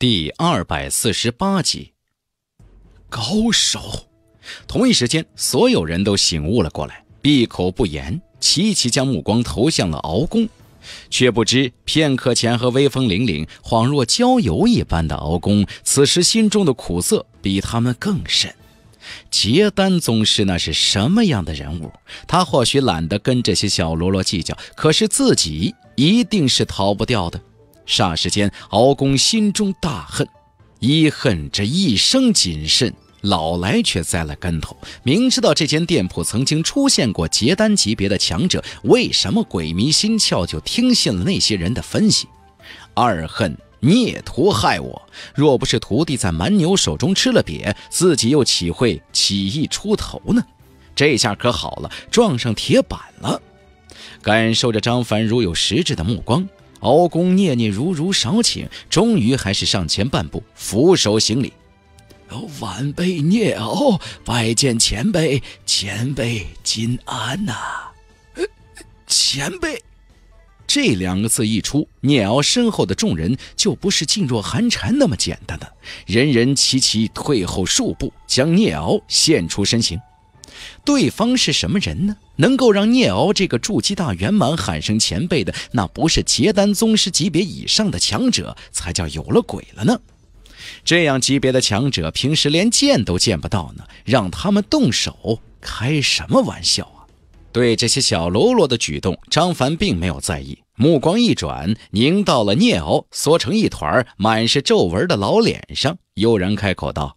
第二百四十八集，高手。同一时间，所有人都醒悟了过来，闭口不言，齐齐将目光投向了敖公，却不知片刻前和威风凛凛、恍若郊游一般的敖公，此时心中的苦涩比他们更甚。结丹宗师，那是什么样的人物？他或许懒得跟这些小喽啰计较，可是自己一定是逃不掉的。霎时间，敖公心中大恨：一恨这一生谨慎，老来却栽了跟头；明知道这间店铺曾经出现过结丹级别的强者，为什么鬼迷心窍就听信了那些人的分析？二恨孽徒害我，若不是徒弟在蛮牛手中吃了瘪，自己又岂会起义出头呢？这下可好了，撞上铁板了。感受着张凡如有实质的目光。敖公念念如如少请，终于还是上前半步，俯首行礼。晚辈聂敖拜见前辈，前辈金安呐！前辈，这两个字一出，聂敖身后的众人就不是静若寒蝉那么简单的，人人齐齐退后数步，将聂敖现出身形。对方是什么人呢？能够让聂敖这个筑基大圆满喊声前辈的，那不是结丹宗师级别以上的强者，才叫有了鬼了呢。这样级别的强者，平时连见都见不到呢，让他们动手，开什么玩笑啊？对这些小喽啰的举动，张凡并没有在意，目光一转，凝到了聂敖缩成一团、满是皱纹的老脸上，悠然开口道：“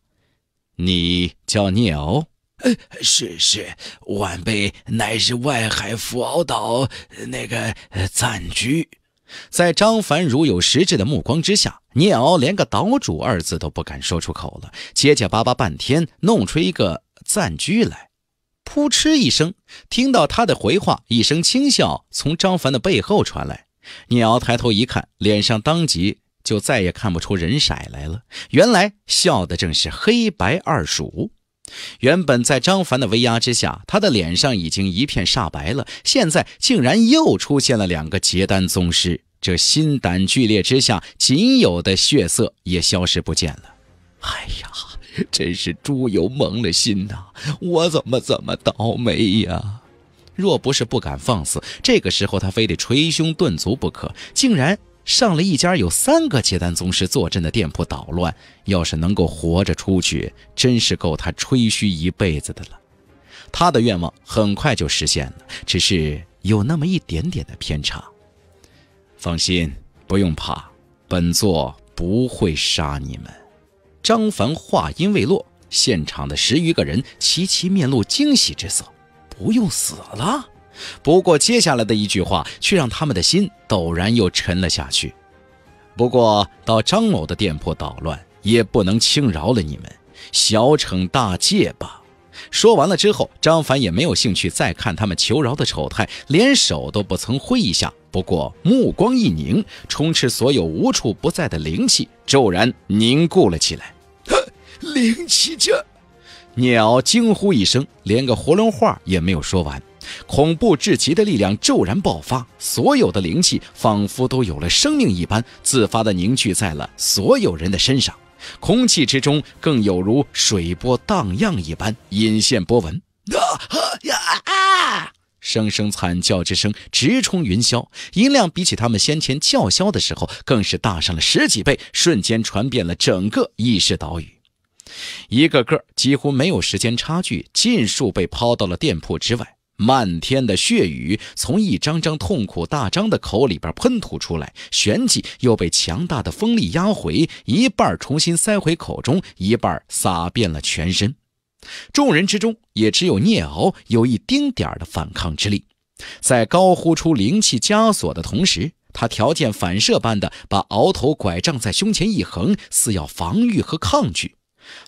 你叫聂敖？」是是，晚辈乃是外海福鳌岛那个暂居，在张凡如有实质的目光之下，聂敖连个岛主二字都不敢说出口了，结结巴巴半天弄出一个暂居来。噗嗤一声，听到他的回话，一声轻笑从张凡的背后传来。聂敖抬头一看，脸上当即就再也看不出人色来了。原来笑的正是黑白二鼠。原本在张凡的威压之下，他的脸上已经一片煞白了。现在竟然又出现了两个结丹宗师，这心胆俱裂之下，仅有的血色也消失不见了。哎呀，真是猪油蒙了心呐！我怎么怎么倒霉呀？若不是不敢放肆，这个时候他非得捶胸顿足不可。竟然。上了一家有三个结丹宗师坐镇的店铺捣乱，要是能够活着出去，真是够他吹嘘一辈子的了。他的愿望很快就实现了，只是有那么一点点的偏差。放心，不用怕，本座不会杀你们。张凡话音未落，现场的十余个人齐齐面露惊喜之色，不用死了。不过，接下来的一句话却让他们的心陡然又沉了下去。不过到张某的店铺捣乱，也不能轻饶了你们，小惩大戒吧。说完了之后，张凡也没有兴趣再看他们求饶的丑态，连手都不曾挥一下。不过目光一凝，充斥所有无处不在的灵气，骤然凝固了起来。灵气这，鸟惊呼一声，连个囫囵话也没有说完。恐怖至极的力量骤然爆发，所有的灵气仿佛都有了生命一般，自发地凝聚在了所有人的身上。空气之中更有如水波荡漾一般，引现波纹。啊呀啊！声声惨叫之声直冲云霄，音量比起他们先前叫嚣的时候，更是大上了十几倍，瞬间传遍了整个意识岛屿。一个个几乎没有时间差距，尽数被抛到了店铺之外。漫天的血雨从一张张痛苦大张的口里边喷吐出来，旋即又被强大的风力压回，一半重新塞回口中，一半撒遍了全身。众人之中，也只有聂敖有一丁点的反抗之力，在高呼出灵气枷锁的同时，他条件反射般的把鳌头拐杖在胸前一横，似要防御和抗拒。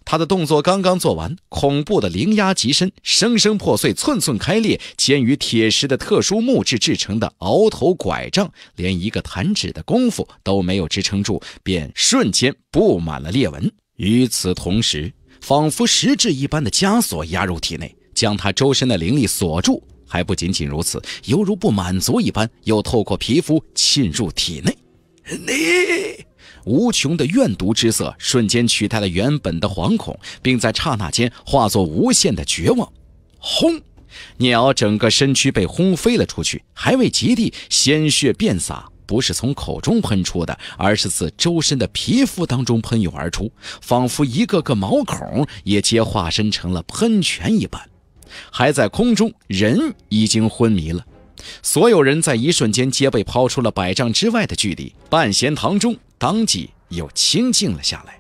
他的动作刚刚做完，恐怖的灵压极深，生生破碎，寸寸开裂。鉴于铁石的特殊木质制成的鳌头拐杖，连一个弹指的功夫都没有支撑住，便瞬间布满了裂纹。与此同时，仿佛实质一般的枷锁压入体内，将他周身的灵力锁住。还不仅仅如此，犹如不满足一般，又透过皮肤沁入体内。你。无穷的怨毒之色瞬间取代了原本的惶恐，并在刹那间化作无限的绝望。轰！聂敖整个身躯被轰飞了出去，还未及地，鲜血便洒，不是从口中喷出的，而是自周身的皮肤当中喷涌而出，仿佛一个个毛孔也皆化身成了喷泉一般。还在空中，人已经昏迷了。所有人在一瞬间皆被抛出了百丈之外的距离。半闲堂中。当即又清静了下来，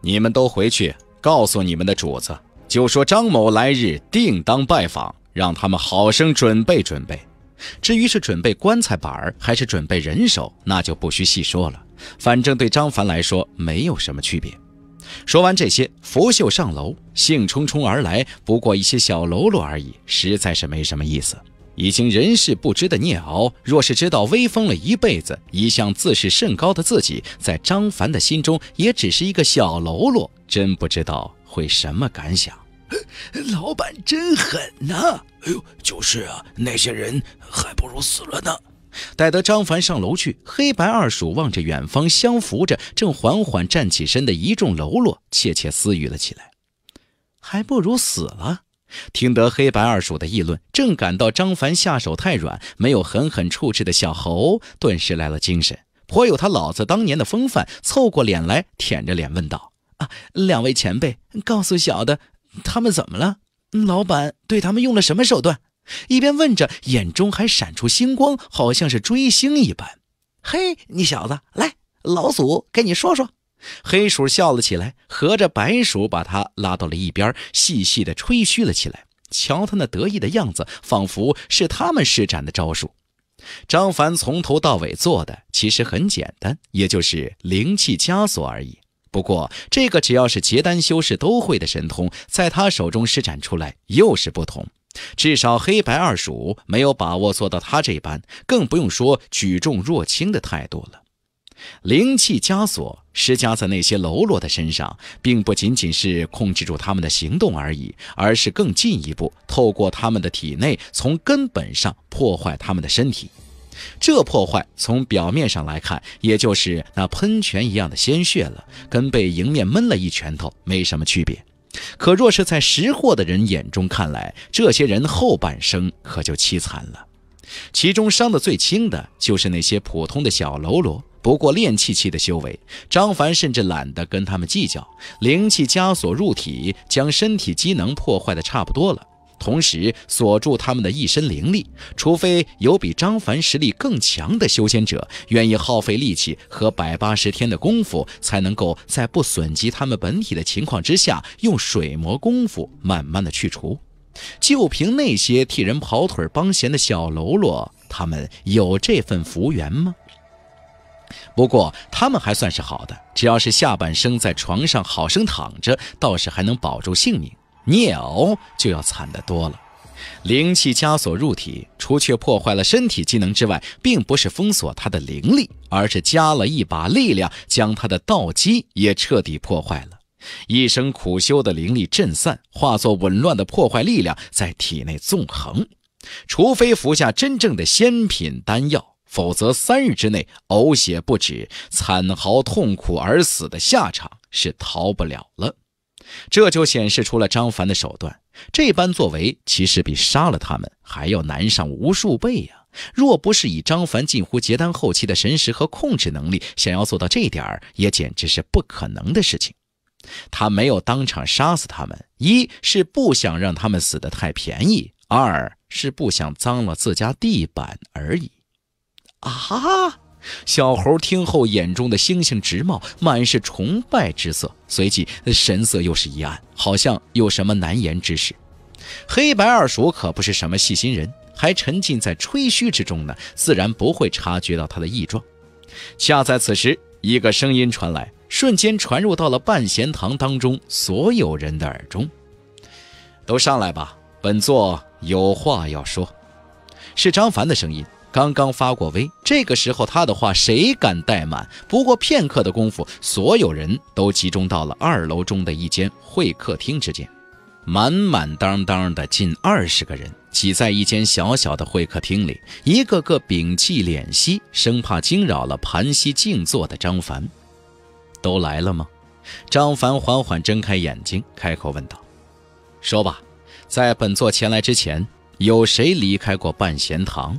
你们都回去告诉你们的主子，就说张某来日定当拜访，让他们好生准备准备。至于是准备棺材板儿还是准备人手，那就不需细说了，反正对张凡来说没有什么区别。说完这些，拂袖上楼，兴冲冲而来。不过一些小喽啰而已，实在是没什么意思。已经人事不知的聂敖，若是知道威风了一辈子、一向自视甚高的自己，在张凡的心中也只是一个小喽啰，真不知道会什么感想。老板真狠呐！哎呦，就是啊，那些人还不如死了呢。待得张凡上楼去，黑白二鼠望着远方相扶着正缓缓站起身的一众喽啰，窃窃私语了起来：“还不如死了。”听得黑白二鼠的议论，正感到张凡下手太软，没有狠狠处置的小猴，顿时来了精神，颇有他老子当年的风范，凑过脸来，舔着脸问道：“啊，两位前辈，告诉小的，他们怎么了？老板对他们用了什么手段？”一边问着，眼中还闪出星光，好像是追星一般。“嘿，你小子，来，老祖给你说说。”黑鼠笑了起来，合着白鼠把他拉到了一边，细细的吹嘘了起来。瞧他那得意的样子，仿佛是他们施展的招数。张凡从头到尾做的其实很简单，也就是灵气枷锁而已。不过这个只要是结丹修士都会的神通，在他手中施展出来又是不同。至少黑白二鼠没有把握做到他这般，更不用说举重若轻的态度了。灵气枷锁施加在那些喽啰的身上，并不仅仅是控制住他们的行动而已，而是更进一步，透过他们的体内，从根本上破坏他们的身体。这破坏从表面上来看，也就是那喷泉一样的鲜血了，跟被迎面闷了一拳头没什么区别。可若是在识货的人眼中看来，这些人后半生可就凄惨了。其中伤得最轻的就是那些普通的小喽啰，不过练气期的修为，张凡甚至懒得跟他们计较。灵气枷锁入体，将身体机能破坏的差不多了，同时锁住他们的一身灵力。除非有比张凡实力更强的修仙者，愿意耗费力气和百八十天的功夫，才能够在不损及他们本体的情况之下，用水魔功夫慢慢的去除。就凭那些替人跑腿帮闲的小喽啰，他们有这份福缘吗？不过他们还算是好的，只要是下半生在床上好生躺着，倒是还能保住性命。聂敖就要惨得多了，灵气枷锁入体，除却破坏了身体机能之外，并不是封锁他的灵力，而是加了一把力量，将他的道基也彻底破坏了。一生苦修的灵力震散，化作紊乱的破坏力量在体内纵横。除非服下真正的仙品丹药，否则三日之内呕血不止、惨嚎痛苦而死的下场是逃不了了。这就显示出了张凡的手段。这般作为，其实比杀了他们还要难上无数倍呀！若不是以张凡近乎结丹后期的神识和控制能力，想要做到这点儿，也简直是不可能的事情。他没有当场杀死他们，一是不想让他们死得太便宜，二是不想脏了自家地板而已。啊！小猴听后眼中的星星直冒，满是崇拜之色，随即神色又是一暗，好像有什么难言之事。黑白二鼠可不是什么细心人，还沉浸在吹嘘之中呢，自然不会察觉到他的异状。恰在此时，一个声音传来。瞬间传入到了半闲堂当中所有人的耳中。都上来吧，本座有话要说。是张凡的声音。刚刚发过威，这个时候他的话谁敢怠慢？不过片刻的功夫，所有人都集中到了二楼中的一间会客厅之间，满满当当的近二十个人挤在一间小小的会客厅里，一个个屏气敛息，生怕惊扰了盘膝静坐的张凡。都来了吗？张凡缓缓睁开眼睛，开口问道：“说吧，在本座前来之前，有谁离开过半闲堂？”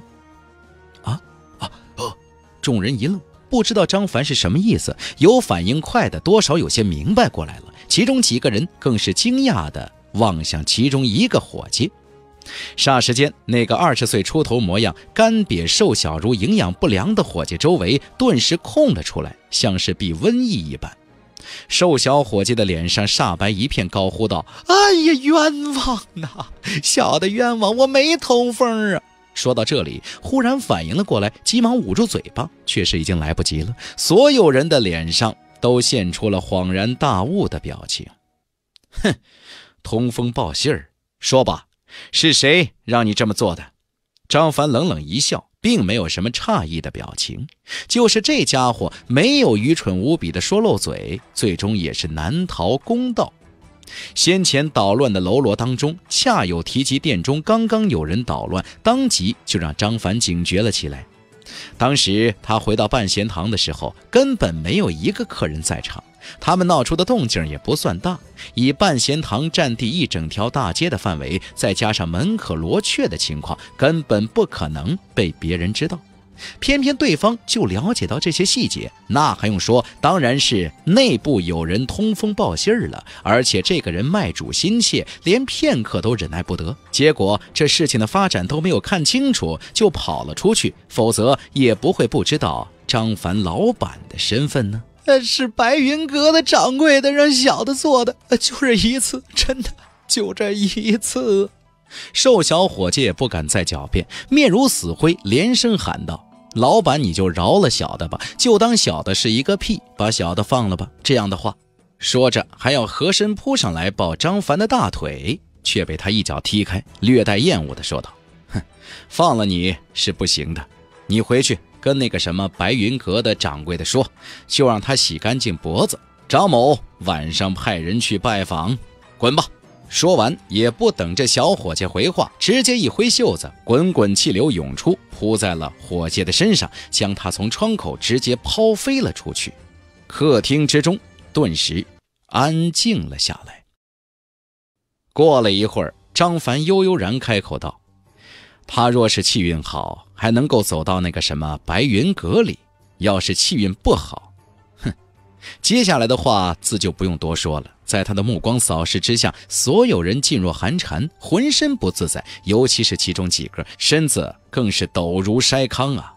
啊啊啊！众人一愣，不知道张凡是什么意思。有反应快的，多少有些明白过来了。其中几个人更是惊讶的望向其中一个伙计。霎时间，那个二十岁出头、模样干瘪瘦小如营养不良的伙计周围顿时空了出来，像是避瘟疫一般。瘦小伙计的脸上煞白一片，高呼道：“哎呀，冤枉呐！小的冤枉，我没偷风啊！”说到这里，忽然反应了过来，急忙捂住嘴巴，却是已经来不及了。所有人的脸上都现出了恍然大悟的表情。“哼，通风报信儿，说吧。”是谁让你这么做的？张凡冷冷一笑，并没有什么诧异的表情。就是这家伙没有愚蠢无比的说漏嘴，最终也是难逃公道。先前捣乱的喽罗当中，恰有提及殿中刚刚有人捣乱，当即就让张凡警觉了起来。当时他回到半闲堂的时候，根本没有一个客人在场。他们闹出的动静也不算大，以半贤堂占地一整条大街的范围，再加上门可罗雀的情况，根本不可能被别人知道。偏偏对方就了解到这些细节，那还用说？当然是内部有人通风报信了。而且这个人卖主心切，连片刻都忍耐不得，结果这事情的发展都没有看清楚就跑了出去，否则也不会不知道张凡老板的身份呢。是白云阁的掌柜的让小的做的，就这一次，真的就这一次。瘦小伙计也不敢再狡辩，面如死灰，连声喊道：“老板，你就饶了小的吧，就当小的是一个屁，把小的放了吧。”这样的话说着，还要和身扑上来抱张凡的大腿，却被他一脚踢开，略带厌恶的说道：“哼，放了你是不行的，你回去。”跟那个什么白云阁的掌柜的说，就让他洗干净脖子。张某晚上派人去拜访，滚吧！说完也不等这小伙计回话，直接一挥袖子，滚滚气流涌出，扑在了伙计的身上，将他从窗口直接抛飞了出去。客厅之中顿时安静了下来。过了一会儿，张凡悠悠然开口道。他若是气运好，还能够走到那个什么白云阁里；要是气运不好，哼！接下来的话自就不用多说了。在他的目光扫视之下，所有人噤若寒蝉，浑身不自在，尤其是其中几个，身子更是抖如筛糠啊！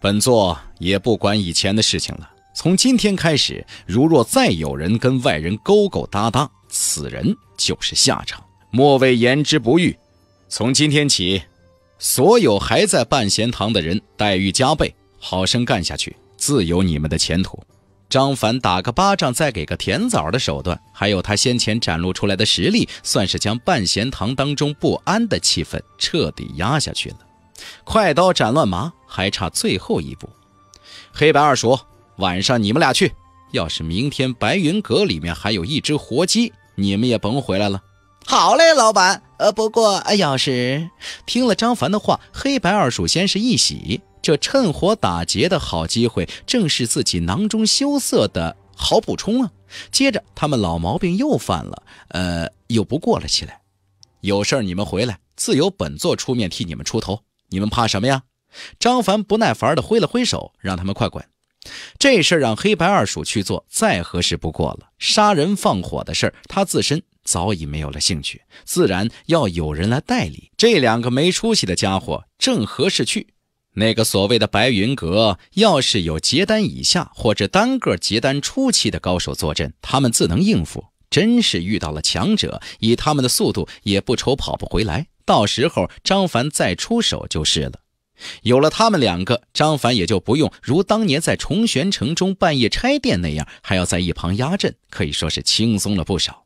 本座也不管以前的事情了，从今天开始，如若再有人跟外人勾勾搭搭，此人就是下场。莫谓言之不预，从今天起。所有还在半闲堂的人，待遇加倍，好生干下去，自有你们的前途。张凡打个巴掌再给个甜枣的手段，还有他先前展露出来的实力，算是将半闲堂当中不安的气氛彻底压下去了。快刀斩乱麻，还差最后一步。黑白二叔，晚上你们俩去。要是明天白云阁里面还有一只活鸡，你们也甭回来了。好嘞，老板。呃，不过要是听了张凡的话，黑白二鼠先是一喜，这趁火打劫的好机会，正是自己囊中羞涩的好补充啊。接着他们老毛病又犯了，呃，又不过了起来。有事儿你们回来，自有本座出面替你们出头，你们怕什么呀？张凡不耐烦的挥了挥手，让他们快滚。这事儿让黑白二鼠去做，再合适不过了。杀人放火的事儿，他自身。早已没有了兴趣，自然要有人来代理。这两个没出息的家伙正合适去。那个所谓的白云阁，要是有结丹以下或者单个结丹初期的高手坐镇，他们自能应付。真是遇到了强者，以他们的速度也不愁跑不回来。到时候张凡再出手就是了。有了他们两个，张凡也就不用如当年在崇玄城中半夜拆店那样，还要在一旁压阵，可以说是轻松了不少。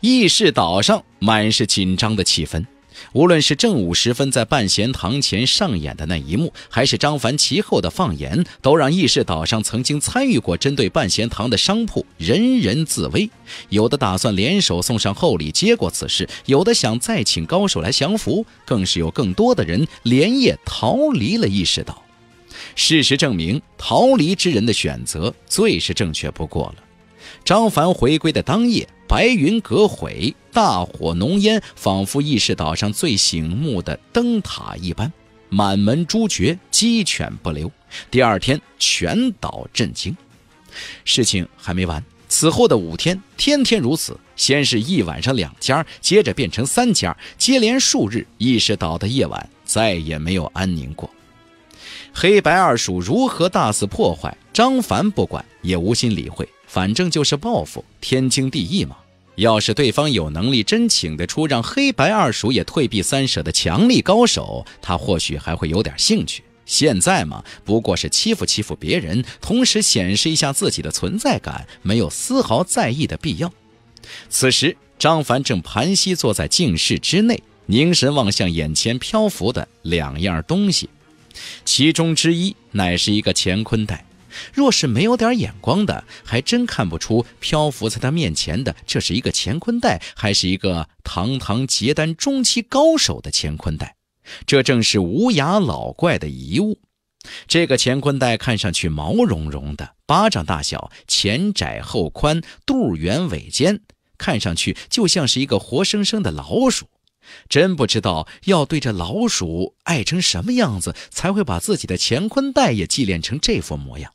议事岛上满是紧张的气氛，无论是正午时分在半贤堂前上演的那一幕，还是张凡其后的放言，都让议事岛上曾经参与过针对半贤堂的商铺人人自危。有的打算联手送上厚礼，接过此事；有的想再请高手来降服，更是有更多的人连夜逃离了议事岛。事实证明，逃离之人的选择最是正确不过了。张凡回归的当夜。白云隔毁，大火浓烟，仿佛意识岛上最醒目的灯塔一般。满门诛绝，鸡犬不留。第二天，全岛震惊。事情还没完，此后的五天，天天如此。先是一晚上两家，接着变成三家，接连数日，意识岛的夜晚再也没有安宁过。黑白二鼠如何大肆破坏？张凡不管，也无心理会，反正就是报复，天经地义嘛。要是对方有能力真请得出让黑白二鼠也退避三舍的强力高手，他或许还会有点兴趣。现在嘛，不过是欺负欺负别人，同时显示一下自己的存在感，没有丝毫在意的必要。此时，张凡正盘膝坐在静室之内，凝神望向眼前漂浮的两样东西，其中之一乃是一个乾坤袋。若是没有点眼光的，还真看不出漂浮在他面前的这是一个乾坤袋，还是一个堂堂结丹中期高手的乾坤袋。这正是无涯老怪的遗物。这个乾坤袋看上去毛茸茸的，巴掌大小，前窄后宽，肚圆尾尖，看上去就像是一个活生生的老鼠。真不知道要对这老鼠爱成什么样子，才会把自己的乾坤袋也祭炼成这副模样。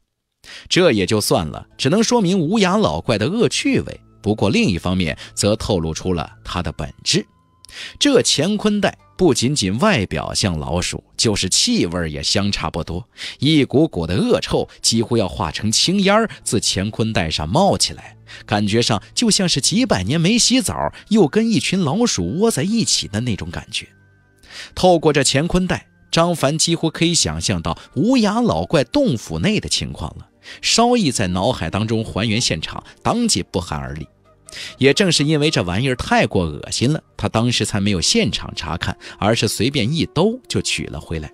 这也就算了，只能说明无牙老怪的恶趣味。不过另一方面，则透露出了他的本质。这乾坤袋不仅仅外表像老鼠，就是气味也相差不多，一股股的恶臭几乎要化成青烟儿自乾坤袋上冒起来，感觉上就像是几百年没洗澡又跟一群老鼠窝在一起的那种感觉。透过这乾坤袋，张凡几乎可以想象到无牙老怪洞府内的情况了。稍一在脑海当中还原现场，当即不寒而栗。也正是因为这玩意儿太过恶心了，他当时才没有现场查看，而是随便一兜就取了回来。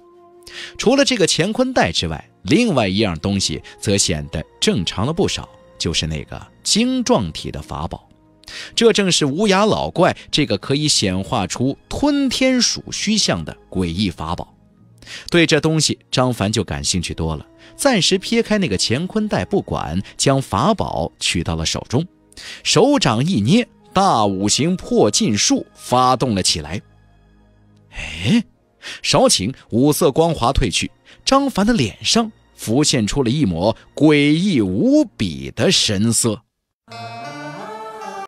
除了这个乾坤袋之外，另外一样东西则显得正常了不少，就是那个晶状体的法宝。这正是无涯老怪这个可以显化出吞天鼠虚像的诡异法宝。对这东西，张凡就感兴趣多了。暂时撇开那个乾坤袋不管，将法宝取到了手中，手掌一捏，大五行破禁术发动了起来。哎，少顷，五色光华褪去，张凡的脸上浮现出了一抹诡异无比的神色。